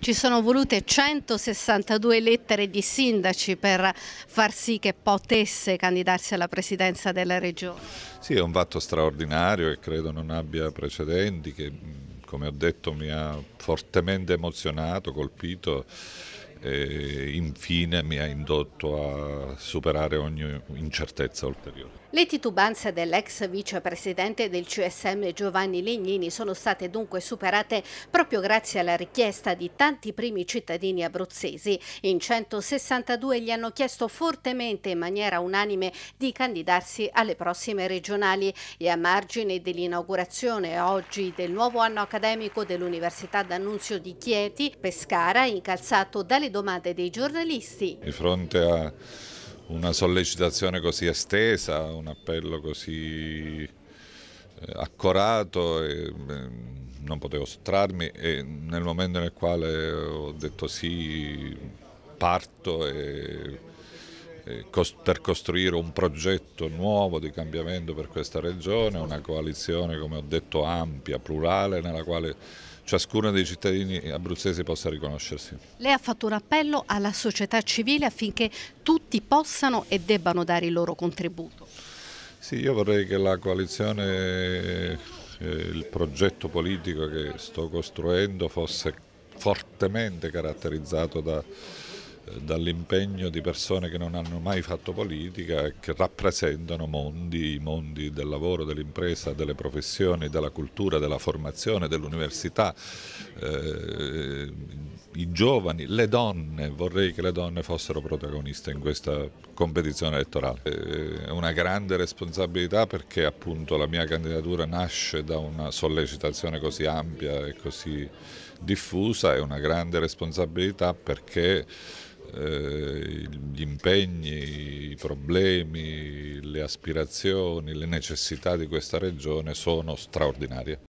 Ci sono volute 162 lettere di sindaci per far sì che potesse candidarsi alla presidenza della regione. Sì, è un fatto straordinario e credo non abbia precedenti, che come ho detto mi ha fortemente emozionato, colpito e infine mi ha indotto a superare ogni incertezza ulteriore. Le titubanze dell'ex vicepresidente del CSM Giovanni Legnini sono state dunque superate proprio grazie alla richiesta di tanti primi cittadini abruzzesi. In 162 gli hanno chiesto fortemente in maniera unanime di candidarsi alle prossime regionali e a margine dell'inaugurazione oggi del nuovo anno accademico dell'Università d'Annunzio di Chieti, Pescara, incalzato dalle alle domande dei giornalisti. Di fronte a una sollecitazione così estesa, un appello così eh, accorato, e, mm, non potevo sottrarmi e nel momento nel quale ho detto sì parto e eh, per costruire un progetto nuovo di cambiamento per questa regione, una coalizione come ho detto ampia, plurale, nella quale ciascuno dei cittadini abruzzesi possa riconoscersi. Lei ha fatto un appello alla società civile affinché tutti possano e debbano dare il loro contributo. Sì, io vorrei che la coalizione, eh, il progetto politico che sto costruendo fosse fortemente caratterizzato da dall'impegno di persone che non hanno mai fatto politica e che rappresentano mondi, i mondi del lavoro, dell'impresa, delle professioni, della cultura, della formazione, dell'università, eh, i giovani, le donne, vorrei che le donne fossero protagoniste in questa competizione elettorale. Eh, è una grande responsabilità perché appunto la mia candidatura nasce da una sollecitazione così ampia e così diffusa, è una grande responsabilità perché eh, gli impegni, i problemi, le aspirazioni, le necessità di questa regione sono straordinarie.